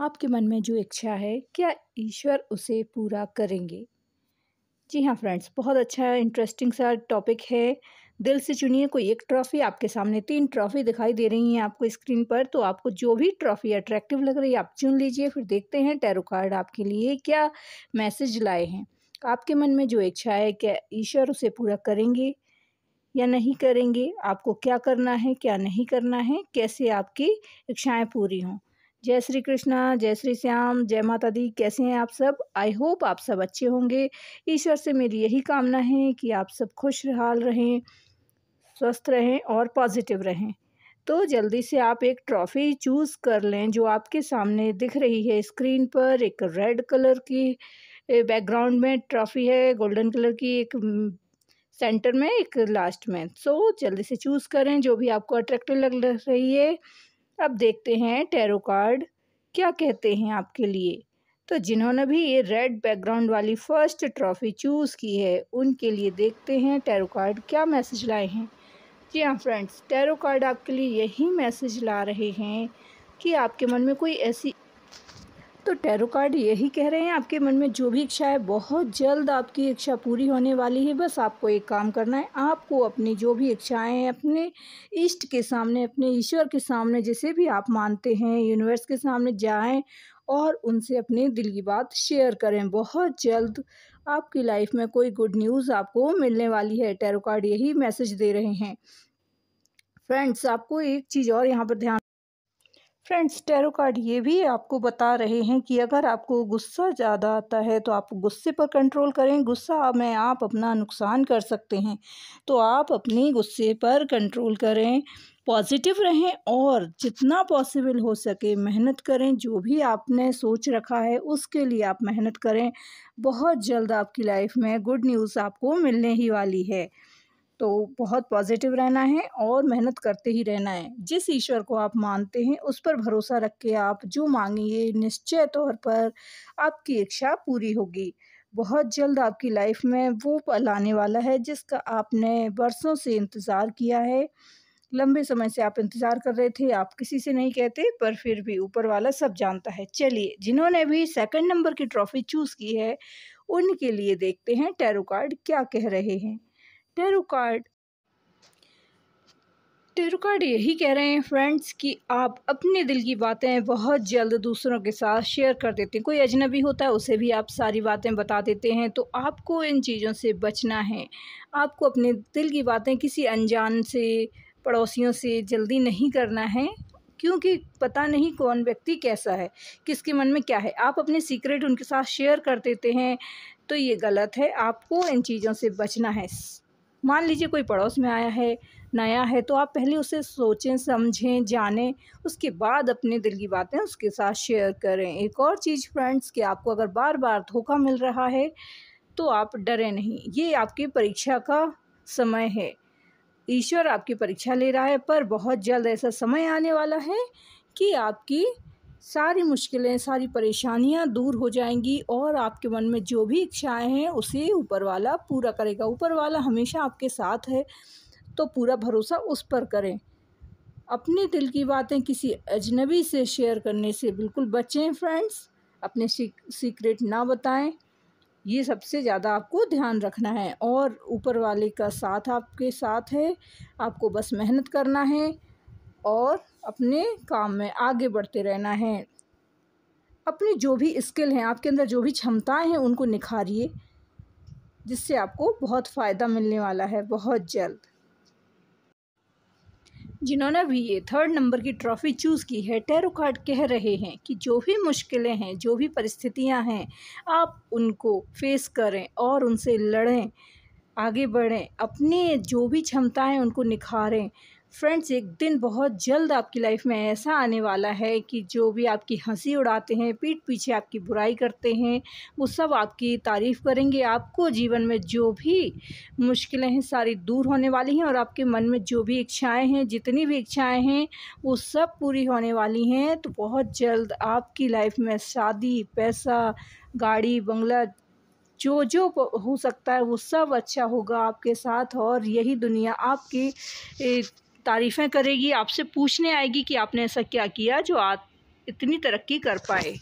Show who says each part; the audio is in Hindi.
Speaker 1: आपके मन में जो इच्छा है क्या ईश्वर उसे पूरा करेंगे जी हाँ फ्रेंड्स बहुत अच्छा इंटरेस्टिंग सा टॉपिक है दिल से चुनिए कोई एक ट्रॉफ़ी आपके सामने तीन ट्रॉफ़ी दिखाई दे रही हैं आपको स्क्रीन पर तो आपको जो भी ट्रॉफ़ी अट्रैक्टिव लग रही है आप चुन लीजिए फिर देखते हैं टैरो कार्ड आपके लिए क्या मैसेज लाए हैं आपके मन में जो इच्छा है क्या ईश्वर उसे पूरा करेंगे या नहीं करेंगे आपको क्या करना है क्या नहीं करना है कैसे आपकी इच्छाएँ पूरी हों जय श्री कृष्णा जय श्री श्याम जय माता दी कैसे हैं आप सब आई होप आप सब अच्छे होंगे ईश्वर से मेरी यही कामना है कि आप सब खुश रहें स्वस्थ रहें और पॉजिटिव रहें तो जल्दी से आप एक ट्रॉफ़ी चूज़ कर लें जो आपके सामने दिख रही है स्क्रीन पर एक रेड कलर की बैकग्राउंड में ट्रॉफ़ी है गोल्डन कलर की एक सेंटर में एक लास्ट में सो so, जल्दी से चूज़ करें जो भी आपको अट्रैक्टिव लग रही है अब देखते हैं टेरो कार्ड क्या कहते हैं आपके लिए तो जिन्होंने भी ये रेड बैकग्राउंड वाली फ़र्स्ट ट्रॉफ़ी चूज़ की है उनके लिए देखते हैं टैरो कार्ड क्या मैसेज लाए हैं जी हाँ फ्रेंड्स टेरो कार्ड आपके लिए यही मैसेज ला रहे हैं कि आपके मन में कोई ऐसी तो टैरो कार्ड यही कह रहे हैं आपके मन में जो भी इच्छा है बहुत जल्द आपकी इच्छा पूरी होने वाली है बस आपको एक काम करना है आपको अपनी जो भी इच्छाएं अपने इष्ट के सामने अपने ईश्वर के सामने जिसे भी आप मानते हैं यूनिवर्स के सामने जाएं और उनसे अपने दिल की बात शेयर करें बहुत जल्द आपकी लाइफ में कोई गुड न्यूज़ आपको मिलने वाली है टैरो कार्ड यही मैसेज दे रहे हैं फ्रेंड्स आपको एक चीज़ और यहाँ पर ध्यान फ्रेंड्स टैरो कार्ड ये भी आपको बता रहे हैं कि अगर आपको गुस्सा ज़्यादा आता है तो आप गुस्से पर कंट्रोल करें गुस्सा में आप अपना नुकसान कर सकते हैं तो आप अपने गुस्से पर कंट्रोल करें पॉजिटिव रहें और जितना पॉसिबल हो सके मेहनत करें जो भी आपने सोच रखा है उसके लिए आप मेहनत करें बहुत जल्द आपकी लाइफ में गुड न्यूज़ आपको मिलने ही वाली है तो बहुत पॉजिटिव रहना है और मेहनत करते ही रहना है जिस ईश्वर को आप मानते हैं उस पर भरोसा रख के आप जो मांगेंगे निश्चय तौर पर आपकी इच्छा पूरी होगी बहुत जल्द आपकी लाइफ में वो पल आने वाला है जिसका आपने बरसों से इंतज़ार किया है लंबे समय से आप इंतज़ार कर रहे थे आप किसी से नहीं कहते पर फिर भी ऊपर वाला सब जानता है चलिए जिन्होंने भी सेकंड नंबर की ट्रॉफी चूज़ की है उनके लिए देखते हैं टैरो कार्ड क्या कह रहे हैं टेरू कार्ड टेरू कार्ड यही कह रहे हैं फ्रेंड्स कि आप अपने दिल की बातें बहुत जल्द दूसरों के साथ शेयर कर देते हैं कोई अजनबी होता है उसे भी आप सारी बातें बता देते हैं तो आपको इन चीज़ों से बचना है आपको अपने दिल की बातें किसी अनजान से पड़ोसियों से जल्दी नहीं करना है क्योंकि पता नहीं कौन व्यक्ति कैसा है किसके मन में क्या है आप अपने सीक्रेट उनके साथ शेयर कर देते हैं तो ये गलत है आपको इन चीज़ों से बचना है मान लीजिए कोई पड़ोस में आया है नया है तो आप पहले उसे सोचें समझें जानें उसके बाद अपने दिल की बातें उसके साथ शेयर करें एक और चीज़ फ्रेंड्स कि आपको अगर बार बार धोखा मिल रहा है तो आप डरें नहीं ये आपकी परीक्षा का समय है ईश्वर आपकी परीक्षा ले रहा है पर बहुत जल्द ऐसा समय आने वाला है कि आपकी सारी मुश्किलें सारी परेशानियां दूर हो जाएंगी और आपके मन में जो भी इच्छाएं हैं उसे ऊपर वाला पूरा करेगा ऊपर वाला हमेशा आपके साथ है तो पूरा भरोसा उस पर करें अपने दिल की बातें किसी अजनबी से शेयर करने से बिल्कुल बचें फ्रेंड्स अपने सीक्रेट ना बताएं ये सबसे ज़्यादा आपको ध्यान रखना है और ऊपर वाले का साथ आपके साथ है आपको बस मेहनत करना है और अपने काम में आगे बढ़ते रहना है अपने जो भी स्किल हैं आपके अंदर जो भी क्षमताएं हैं उनको निखारिए जिससे आपको बहुत फ़ायदा मिलने वाला है बहुत जल्द जिन्होंने भी ये थर्ड नंबर की ट्रॉफ़ी चूज़ की है टैरो कार्ड कह रहे हैं कि जो भी मुश्किलें हैं जो भी परिस्थितियां हैं आप उनको फेस करें और उनसे लड़ें आगे बढ़ें अपने जो भी क्षमताएं उनको निखारें फ्रेंड्स एक दिन बहुत जल्द आपकी लाइफ में ऐसा आने वाला है कि जो भी आपकी हंसी उड़ाते हैं पीठ पीछे आपकी बुराई करते हैं वो सब आपकी तारीफ़ करेंगे आपको जीवन में जो भी मुश्किलें हैं सारी दूर होने वाली हैं और आपके मन में जो भी इच्छाएं हैं जितनी भी इच्छाएं हैं वो सब पूरी होने वाली हैं तो बहुत जल्द आपकी लाइफ में शादी पैसा गाड़ी बंगला जो जो हो सकता है वो सब अच्छा होगा आपके साथ और यही दुनिया आपकी तारीफ़ें करेगी आपसे पूछने आएगी कि आपने ऐसा क्या किया जो आप इतनी तरक्की कर पाए